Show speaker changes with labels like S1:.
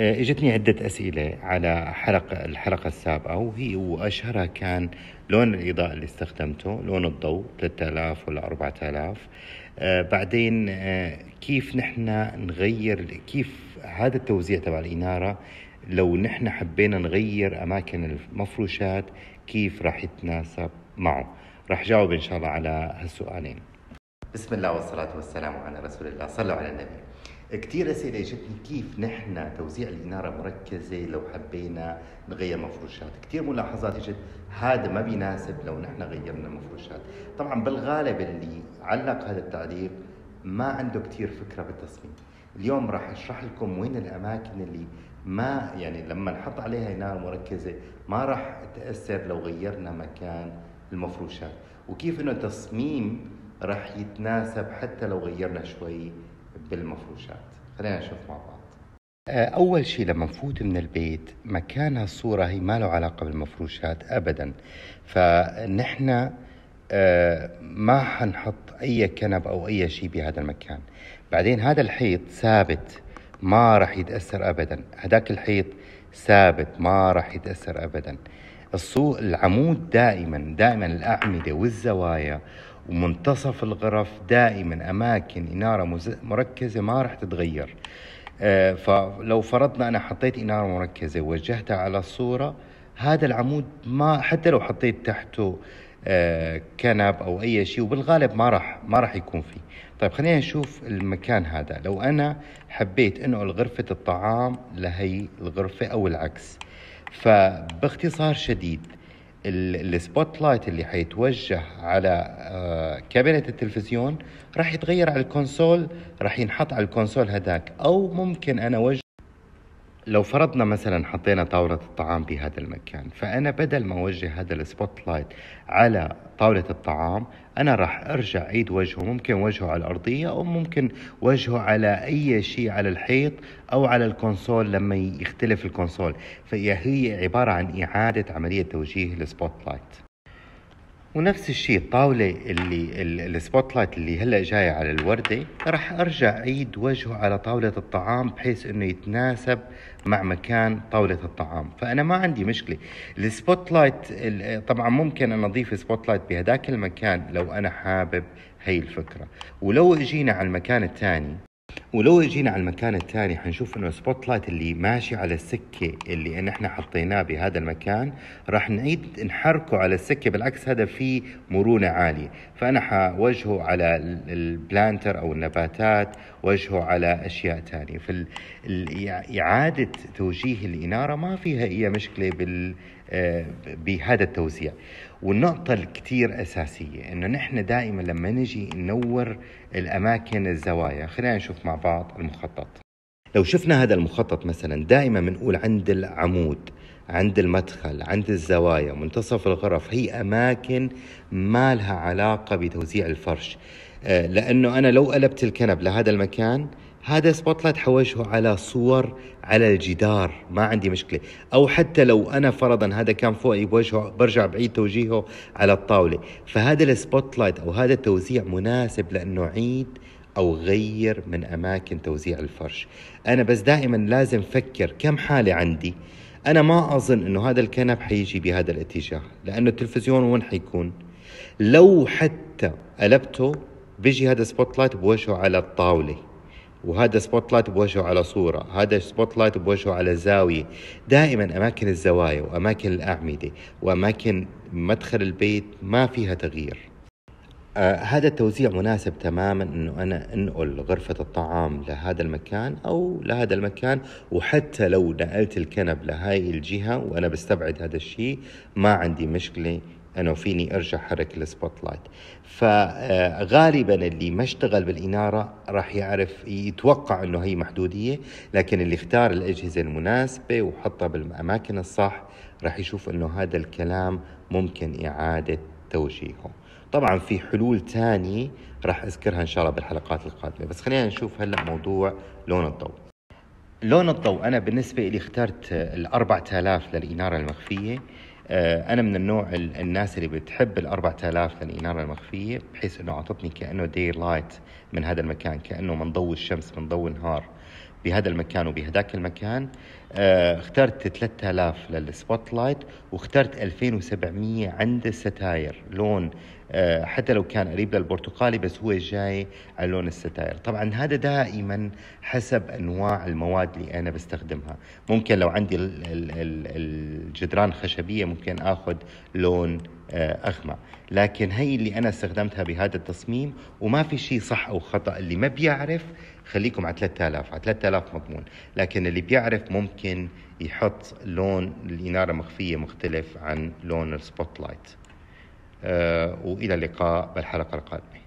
S1: آه، اجتني عدة أسئلة على حلقة الحلقة السابقة وهي وأشهرها كان لون الإضاءة اللي استخدمته لون الضوء 3000 ولا 4000 آه بعدين آه كيف نحن نغير كيف هذا التوزيع تبع الإنارة لو نحن حبينا نغير أماكن المفروشات كيف راح يتناسب معه راح جاوب إن شاء الله على هالسؤالين بسم الله والصلاة والسلام على رسول الله صلوا على النبي كثير أسئلة اجتني كيف نحن توزيع الإنارة مركزة لو حبينا نغير مفروشات كثير ملاحظات اجت هذا ما بيناسب لو نحن غيرنا مفروشات طبعا بالغالب اللي علق هذا التعليق ما عنده كثير فكرة بالتصميم اليوم راح اشرح لكم وين الاماكن اللي ما يعني لما نحط عليها اناره مركزه ما راح تاثر لو غيرنا مكان المفروشات وكيف انه التصميم راح يتناسب حتى لو غيرنا شوي بالمفروشات خلينا نشوف مع بعض آه، أول شيء لما نفوت من البيت مكان هالصورة هي ما له علاقة بالمفروشات أبدا فنحن آه، ما حنحط أي كنب أو أي شيء بهذا المكان بعدين هذا الحيط ثابت ما راح يتأثر أبدا هذاك الحيط ثابت ما راح يتأثر أبدا الصو العمود دائما دائما الأعمدة والزوايا ومنتصف الغرف دائما اماكن اناره مركزه ما راح تتغير آه، فلو فرضنا انا حطيت اناره مركزه ووجهتها على الصوره هذا العمود ما حتى لو حطيت تحته آه، كنب او اي شيء وبالغالب ما راح ما راح يكون فيه طيب خلينا نشوف المكان هذا لو انا حبيت انقل غرفه الطعام لهي الغرفه او العكس فباختصار شديد السبوت لايت اللي حيتوجه على آه، كابينة التلفزيون راح يتغير على الكونسول راح ينحط على الكونسول هداك او ممكن انا وجه لو فرضنا مثلا حطينا طاولة الطعام بهذا المكان فأنا بدل ما أوجه هذا السبوت لايت على طاولة الطعام أنا راح أرجع عيد وجهه ممكن وجهه على الأرضية أو ممكن وجهه على أي شيء على الحيط أو على الكونسول لما يختلف الكونسول فهي عبارة عن إعادة عملية توجيه السبوت لايت ونفس الشيء الطاوله اللي السبوت لايت اللي هلا جاي على الورده راح ارجع اعيد وجهه على طاوله الطعام بحيث انه يتناسب مع مكان طاوله الطعام فانا ما عندي مشكله السبوت لايت طبعا ممكن ان اضيف سبوت لايت بهداك المكان لو انا حابب هي الفكره ولو اجينا على المكان الثاني ولو جينا على المكان الثاني حنشوف انه السبوت لايت اللي ماشي على السكه اللي ان احنا حطيناه بهذا المكان راح نعيد نحركه على السكه بالعكس هذا في مرونه عاليه فانا حوجهه على البلانتر او النباتات وجهه على اشياء ثانيه فاعاده توجيه الاناره ما فيها اي مشكله بال آه، بهذا التوزيع والنقطة الكتير أساسية إنه نحن دائما لما نجي ننور الأماكن الزوايا خلينا نشوف مع بعض المخطط لو شفنا هذا المخطط مثلا دائما بنقول عند العمود عند المدخل عند الزوايا منتصف الغرف هي أماكن ما لها علاقة بتوزيع الفرش آه، لأنه أنا لو قلبت الكنب لهذا المكان هذا سبوت لايت حوجهه على صور على الجدار ما عندي مشكلة أو حتى لو أنا فرضا هذا كان فوقي بوجهه برجع بعيد توجيهه على الطاولة فهذا السبوت لايت أو هذا التوزيع مناسب لأنه عيد أو غير من أماكن توزيع الفرش أنا بس دائما لازم فكر كم حالة عندي أنا ما أظن أنه هذا الكنب حيجي بهذا الاتجاه لأنه التلفزيون وين حيكون لو حتى قلبته بيجي هذا سبوت لايت بوجهه على الطاوله وهذا سبوت لايت بوجهه على صورة هذا سبوت لايت بوجهه على زاوية دائما أماكن الزوايا وأماكن الأعمدة وأماكن مدخل البيت ما فيها تغيير آه هذا التوزيع مناسب تماما انه انا انقل غرفه الطعام لهذا المكان او لهذا المكان وحتى لو نقلت الكنب لهاي الجهه وانا بستبعد هذا الشيء ما عندي مشكله انا وفيني ارجع حرك السبوت لايت فغالبا اللي ما اشتغل بالاناره راح يعرف يتوقع انه هي محدوديه لكن اللي اختار الاجهزه المناسبه وحطها بالاماكن الصح راح يشوف انه هذا الكلام ممكن اعاده توجيهه طبعا في حلول ثانيه راح اذكرها ان شاء الله بالحلقات القادمه بس خلينا نشوف هلا موضوع لون الضوء لون الضوء انا بالنسبه لي اخترت ال 4000 للاناره المخفيه آه، انا من النوع الناس اللي بتحب ال 4000 الاناره المخفيه بحيث انه اعطتني كانه داي لايت من هذا المكان كانه من ضوء الشمس من ضوء النهار بهذا المكان وبهذاك المكان آه اخترت 3000 للسبوت لايت واخترت 2700 عند الستاير لون آه حتى لو كان قريب للبرتقالي بس هو جاي على لون الستاير طبعا هذا دائما حسب انواع المواد اللي انا بستخدمها ممكن لو عندي الجدران خشبيه ممكن اخذ لون آه، اغمى لكن هي اللي انا استخدمتها بهذا التصميم وما في شيء صح او خطا اللي ما بيعرف خليكم على 3000 على 3000 مضمون لكن اللي بيعرف ممكن يحط لون الاناره مخفيه مختلف عن لون السبوت لايت آه والى اللقاء بالحلقه القادمه